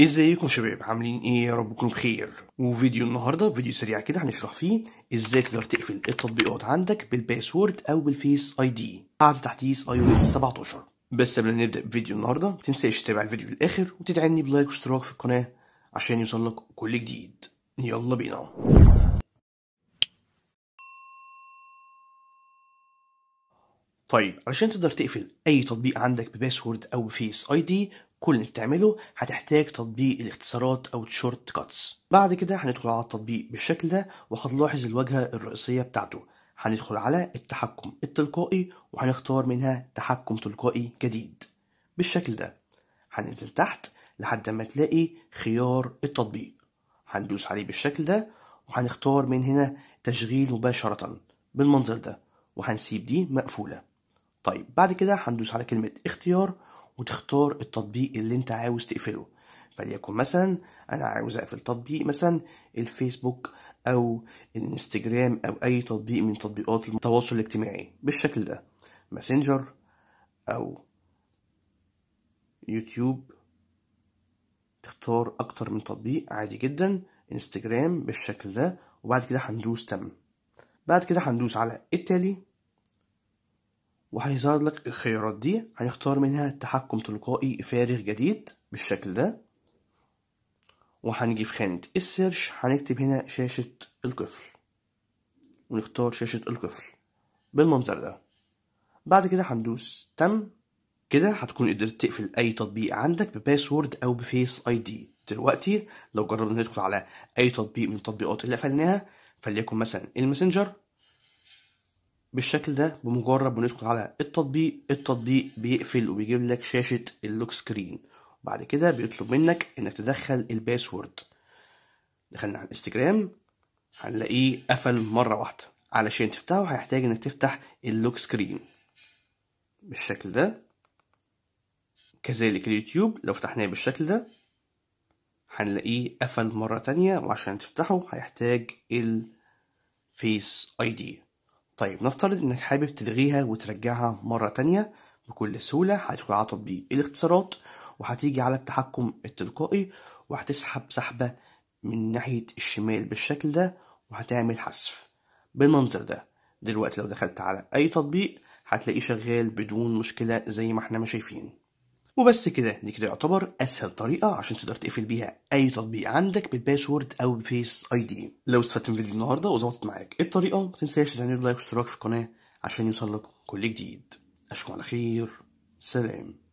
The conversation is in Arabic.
ازيكم شباب عاملين ايه يا رب تكونوا بخير وفيديو النهارده فيديو سريع كده هنشرح فيه ازاي تقدر تقفل التطبيقات عندك بالباسورد او بالفيس اي دي بعد تحديث اي او اس 17 بس قبل ما نبدا فيديو النهارده ما تنساش تتابع الفيديو للاخر وتدعمني بلايك واشتراك في القناه عشان يوصلك كل جديد يلا بينا طيب علشان تقدر تقفل اي تطبيق عندك بباسورد او بفيس اي دي كل اللي تعمله هتحتاج تطبيق الاختصارات او الشورت كاتس بعد كده هندخل على التطبيق بالشكل ده وهنلاحظ الواجهه الرئيسيه بتاعته هندخل على التحكم التلقائي وهنختار منها تحكم تلقائي جديد بالشكل ده هننزل تحت لحد ما تلاقي خيار التطبيق هندوس عليه بالشكل ده وهنختار من هنا تشغيل مباشرة بالمنظر ده وهنسيب دي مقفولة طيب بعد كده هندوس على كلمة اختيار وتختار التطبيق اللي انت عاوز تقفله فليكن مثلا انا عاوز اقفل تطبيق مثلا الفيسبوك او الانستجرام او اي تطبيق من تطبيقات التواصل الاجتماعي بالشكل ده ماسنجر او يوتيوب تختار اكتر من تطبيق عادي جدا انستجرام بالشكل ده وبعد كده هندوس تم بعد كده هندوس على التالي وهيظهر لك الخيارات دي هنختار منها تحكم تلقائي فارغ جديد بالشكل ده وهنجي في خانة السيرش هنكتب هنا شاشة القفل ونختار شاشة القفل بالمنظر ده بعد كده هندوس تم كده هتكون قدرت تقفل اي تطبيق عندك بباسورد او بفيس اي دي دلوقتي لو جربنا ندخل على اي تطبيق من التطبيقات اللي قفلناها فليكن مثلا الماسنجر بالشكل ده بمجرد ما ندخل على التطبيق التطبيق بيقفل وبيجيب لك شاشة اللوك سكرين وبعد كده بيطلب منك انك تدخل الباسورد دخلنا على الانستجرام هنلاقيه قفل مرة واحدة علشان تفتحه هيحتاج انك تفتح اللوك سكرين بالشكل ده كذلك اليوتيوب لو فتحناه بالشكل ده هنلاقيه قفل مرة تانية وعشان تفتحه هيحتاج الفيس اي دي طيب نفترض انك حابب تلغيها وترجعها مرة تانية بكل سهولة هتدخل على تطبيق الاختصارات وهتيجي على التحكم التلقائي وهتسحب سحبة من ناحية الشمال بالشكل ده وهتعمل حذف بالمنظر ده دلوقتي لو دخلت على اي تطبيق هتلاقيه شغال بدون مشكلة زي ما احنا ما شايفين وبس كده دي كده يعتبر اسهل طريقه عشان تقدر تقفل بيها اي تطبيق عندك بالباسورد او بفيس اي دي لو استفدت من فيديو النهارده وظبطت معاك الطريقه ما تنساش تعمل لايك واشتراك في القناه عشان يوصل لك كل جديد اشوفكم على خير سلام